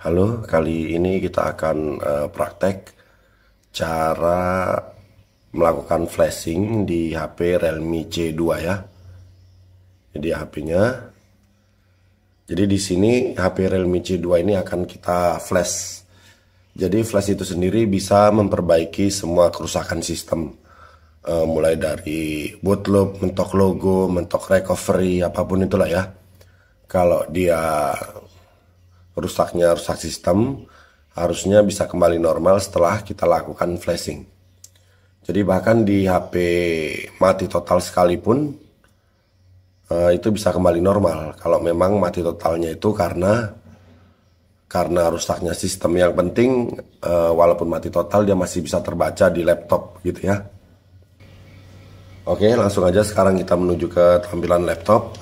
Halo, kali ini kita akan uh, praktek cara melakukan flashing di HP Realme C2 ya. Jadi HP-nya. Jadi di sini HP Realme C2 ini akan kita flash. Jadi flash itu sendiri bisa memperbaiki semua kerusakan sistem. Uh, mulai dari boot loop, mentok logo, mentok recovery, apapun itulah ya. Kalau dia rusaknya rusak sistem harusnya bisa kembali normal setelah kita lakukan flashing. Jadi bahkan di HP mati total sekalipun eh, itu bisa kembali normal kalau memang mati totalnya itu karena karena rusaknya sistem yang penting eh, walaupun mati total dia masih bisa terbaca di laptop gitu ya. Oke, langsung aja sekarang kita menuju ke tampilan laptop.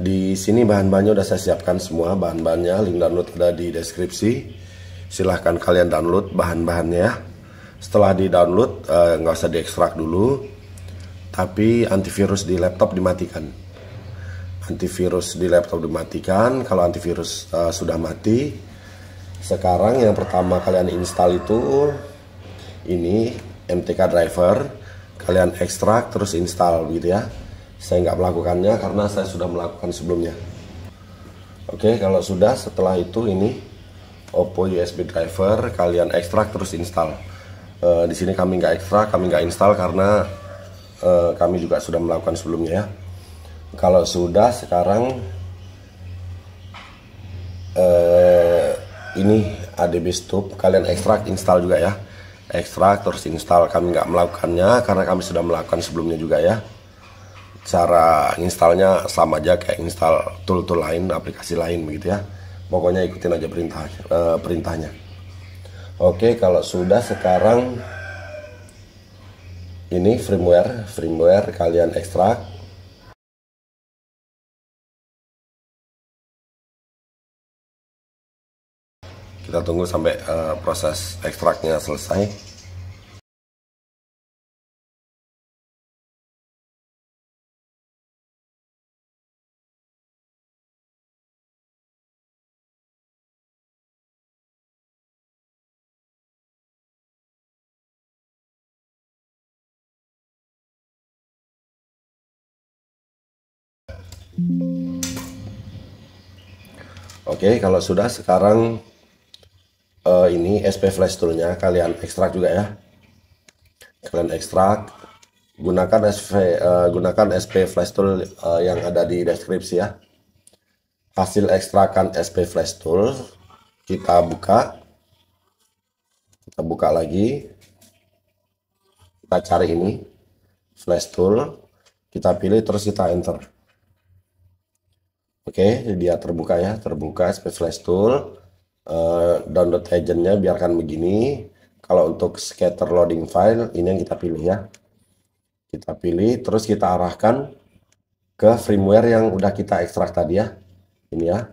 Di sini bahan-bahannya udah saya siapkan semua bahan-bahannya, link download ada di deskripsi. Silahkan kalian download bahan-bahannya. Setelah di download eh, nggak uh, usah diekstrak dulu, tapi antivirus di laptop dimatikan. Antivirus di laptop dimatikan. Kalau antivirus uh, sudah mati, sekarang yang pertama kalian install itu ini MTK driver, kalian ekstrak terus install gitu ya saya nggak melakukannya karena saya sudah melakukan sebelumnya oke kalau sudah setelah itu ini Oppo USB driver kalian ekstrak terus install uh, di sini kami nggak ekstrak kami nggak install karena uh, kami juga sudah melakukan sebelumnya ya kalau sudah sekarang uh, ini ADB stop kalian ekstrak install juga ya ekstrak terus install kami nggak melakukannya karena kami sudah melakukan sebelumnya juga ya cara installnya sama aja kayak install tool-tool lain aplikasi lain begitu ya pokoknya ikutin aja perintah e, perintahnya oke kalau sudah sekarang ini firmware firmware kalian ekstrak kita tunggu sampai uh, proses ekstraknya selesai Oke, okay, kalau sudah sekarang uh, ini SP flash toolnya kalian ekstrak juga ya. Kalian ekstrak, gunakan SP uh, eh, gunakan SP flash tool uh, yang ada di deskripsi ya. Hasil ekstrakan SP flash tool kita buka, kita buka lagi, kita cari ini flash tool, kita pilih terus kita enter. Oke, okay, dia terbuka ya, terbuka specialized tool. Uh, download agentnya biarkan begini. Kalau untuk scatter loading file, ini yang kita pilih ya. Kita pilih, terus kita arahkan ke firmware yang udah kita ekstrak tadi ya. Ini ya.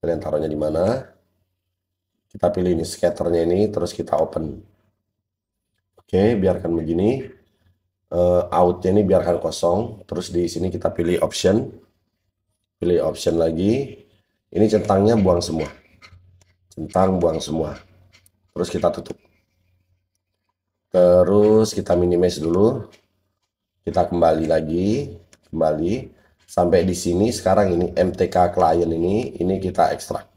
Kalian taruhnya di mana? Kita pilih ini scatternya ini, terus kita open. Oke, okay, biarkan begini. Uh, outnya ini biarkan kosong. Terus di sini kita pilih option pilih option lagi ini centangnya buang semua centang buang semua terus kita tutup terus kita minimize dulu kita kembali lagi kembali sampai di sini sekarang ini MTK client ini ini kita ekstrak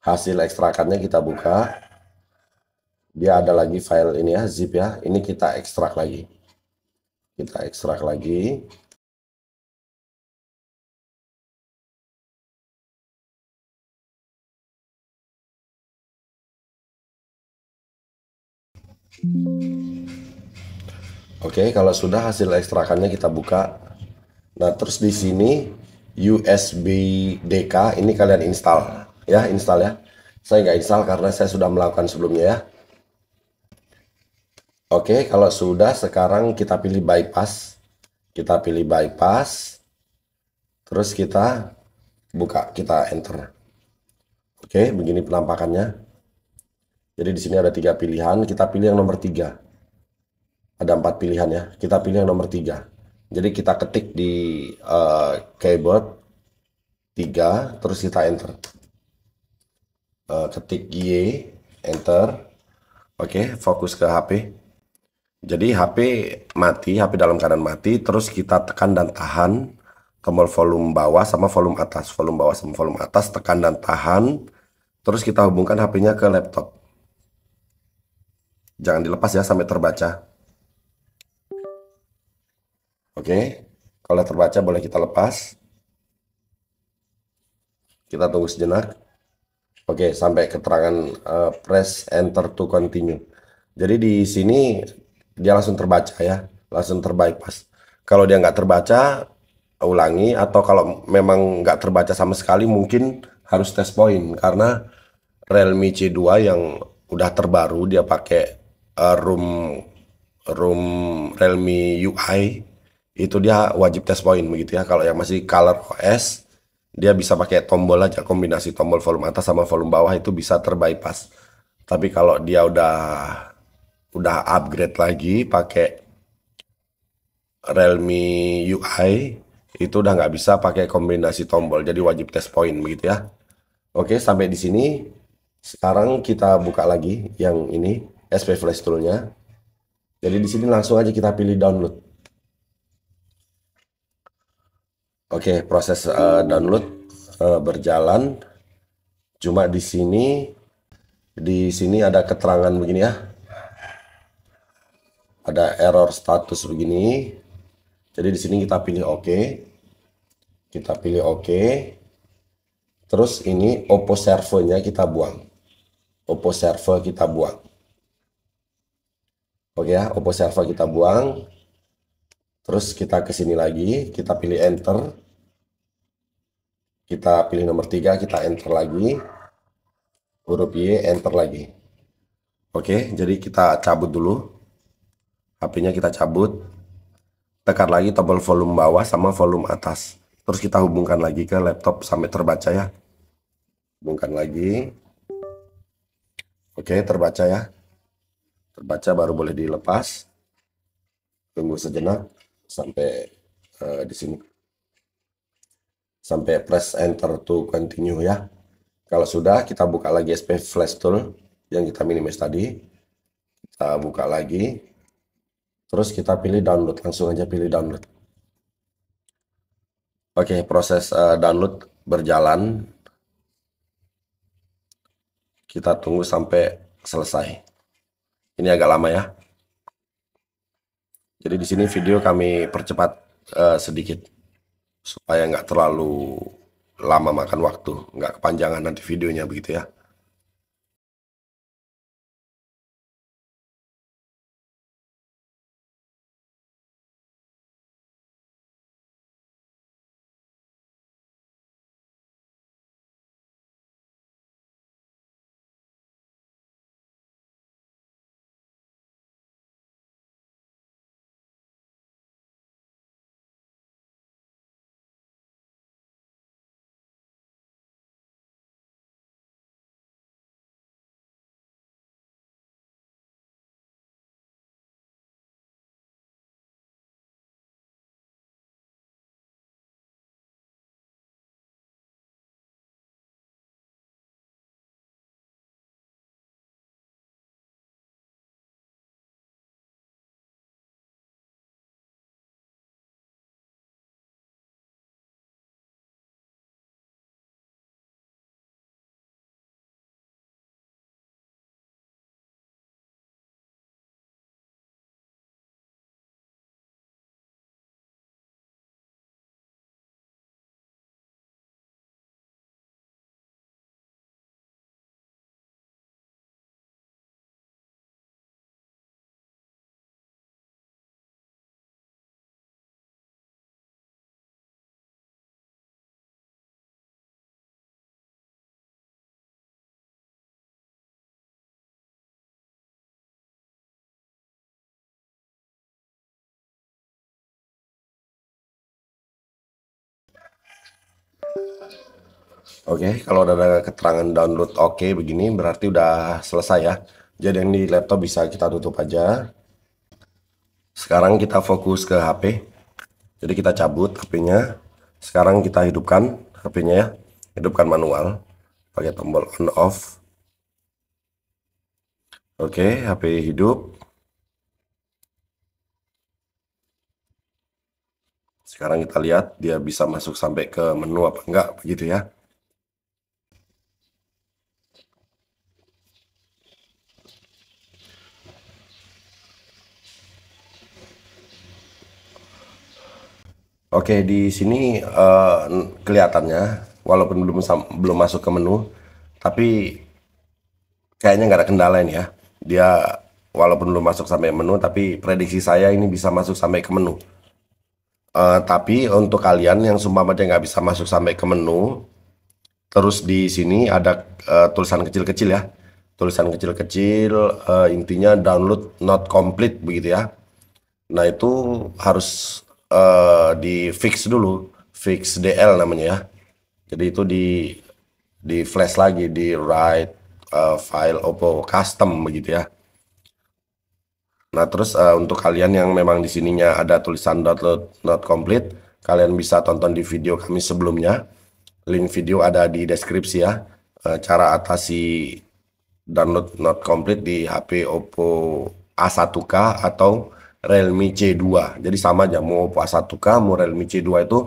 hasil ekstrakannya kita buka dia ada lagi file ini ya zip ya ini kita ekstrak lagi kita ekstrak lagi. Oke, okay, kalau sudah hasil ekstrakannya kita buka. Nah, terus di sini USB DK ini kalian install ya, install ya. Saya nggak install karena saya sudah melakukan sebelumnya ya. Oke, kalau sudah sekarang kita pilih bypass. Kita pilih bypass. Terus kita buka, kita enter. Oke, begini penampakannya. Jadi di sini ada tiga pilihan, kita pilih yang nomor tiga. Ada empat pilihan ya, kita pilih yang nomor tiga. Jadi kita ketik di uh, keyboard tiga, terus kita enter. Uh, ketik Y, enter. Oke, okay, fokus ke HP. Jadi HP mati, HP dalam keadaan mati, terus kita tekan dan tahan tombol volume bawah sama volume atas, volume bawah sama volume atas, tekan dan tahan, terus kita hubungkan HP-nya ke laptop. Jangan dilepas ya sampai terbaca. Oke, kalau terbaca boleh kita lepas. Kita tunggu sejenak. Oke, sampai keterangan uh, press enter to continue. Jadi di sini dia langsung terbaca ya, langsung terbaik pas. Kalau dia nggak terbaca, ulangi atau kalau memang nggak terbaca sama sekali mungkin harus tes poin karena Realme C2 yang udah terbaru dia pakai uh, room room Realme UI itu dia wajib tes poin begitu ya kalau yang masih color OS dia bisa pakai tombol aja kombinasi tombol volume atas sama volume bawah itu bisa terbypass tapi kalau dia udah udah upgrade lagi pakai Realme UI itu udah nggak bisa pakai kombinasi tombol jadi wajib tes poin begitu ya oke sampai di sini sekarang kita buka lagi yang ini SP Flash Toolnya jadi di sini langsung aja kita pilih download oke proses uh, download uh, berjalan cuma di sini di sini ada keterangan begini ya ada error status begini. Jadi di sini kita pilih OK. Kita pilih OK. Terus ini Oppo servernya kita buang. Oppo server kita buang. Oke ya, Oppo server kita buang. Terus kita ke sini lagi, kita pilih enter. Kita pilih nomor 3, kita enter lagi. Huruf Y, enter lagi. Oke, jadi kita cabut dulu. HP-nya kita cabut, tekan lagi tombol volume bawah sama volume atas. Terus kita hubungkan lagi ke laptop sampai terbaca ya. Hubungkan lagi. Oke, terbaca ya. Terbaca baru boleh dilepas. Tunggu sejenak sampai uh, di sini. Sampai press enter to continue ya. Kalau sudah, kita buka lagi SP Flash Tool yang kita minimis tadi. Kita buka lagi Terus kita pilih download, langsung aja pilih download. Oke, proses uh, download berjalan. Kita tunggu sampai selesai. Ini agak lama ya. Jadi di sini video kami percepat uh, sedikit supaya nggak terlalu lama makan waktu, nggak kepanjangan nanti videonya begitu ya. Oke, okay, kalau ada keterangan download oke okay, begini berarti udah selesai ya. Jadi yang di laptop bisa kita tutup aja. Sekarang kita fokus ke HP. Jadi kita cabut HP-nya. Sekarang kita hidupkan HP-nya ya. Hidupkan manual pakai tombol on off. Oke, okay, HP hidup. Sekarang kita lihat dia bisa masuk sampai ke menu apa enggak begitu ya. Oke, di sini uh, kelihatannya walaupun belum belum masuk ke menu, tapi kayaknya nggak ada kendala ini ya. Dia walaupun belum masuk sampai menu, tapi prediksi saya ini bisa masuk sampai ke menu. Uh, tapi untuk kalian yang yang nggak bisa masuk sampai ke menu, terus di sini ada uh, tulisan kecil-kecil ya, tulisan kecil-kecil uh, intinya download not complete begitu ya. Nah itu harus uh, di fix dulu, fix DL namanya ya. Jadi itu di di flash lagi di write uh, file Oppo custom begitu ya. Nah, terus uh, untuk kalian yang memang di sininya ada tulisan download not complete, kalian bisa tonton di video kami sebelumnya. Link video ada di deskripsi ya. Uh, cara atasi download not complete di HP Oppo A1K atau Realme C2. Jadi sama aja mau Oppo A1K, mau Realme C2 itu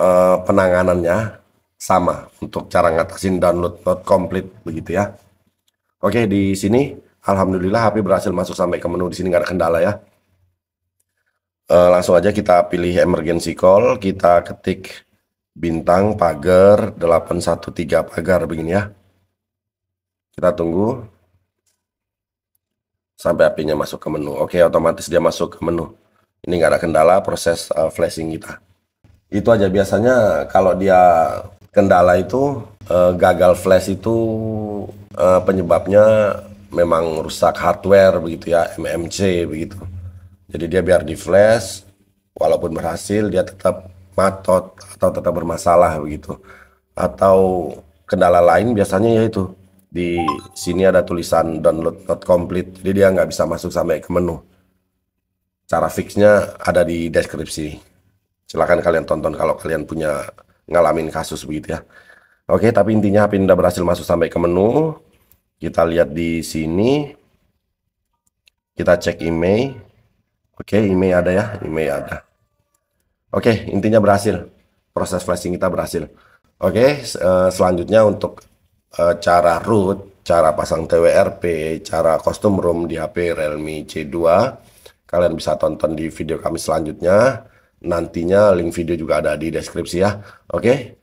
uh, penanganannya sama untuk cara ngatasin download not complete begitu ya. Oke, di sini Alhamdulillah HP berhasil masuk sampai ke menu di sini nggak ada kendala ya. E, langsung aja kita pilih emergency call, kita ketik bintang pagar 813 pagar begini ya. Kita tunggu sampai hp masuk ke menu. Oke, otomatis dia masuk ke menu. Ini nggak ada kendala proses uh, flashing kita. Itu aja biasanya kalau dia kendala itu uh, gagal flash itu uh, penyebabnya memang rusak hardware begitu ya MMC begitu jadi dia biar di flash walaupun berhasil dia tetap matot atau tetap bermasalah begitu atau kendala lain biasanya yaitu di sini ada tulisan download not complete jadi dia nggak bisa masuk sampai ke menu cara fixnya ada di deskripsi silahkan kalian tonton kalau kalian punya ngalamin kasus begitu ya oke tapi intinya HP ini udah berhasil masuk sampai ke menu kita lihat di sini. Kita cek email. Oke, email ada ya, email ada. Oke, intinya berhasil. Proses flashing kita berhasil. Oke, eh, selanjutnya untuk eh, cara root, cara pasang TWRP, cara custom rom di HP Realme C2, kalian bisa tonton di video kami selanjutnya. Nantinya link video juga ada di deskripsi ya. Oke.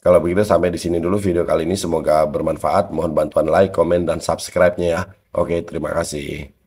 Kalau begitu sampai di sini dulu video kali ini semoga bermanfaat. Mohon bantuan like, komen, dan subscribe-nya ya. Oke, terima kasih.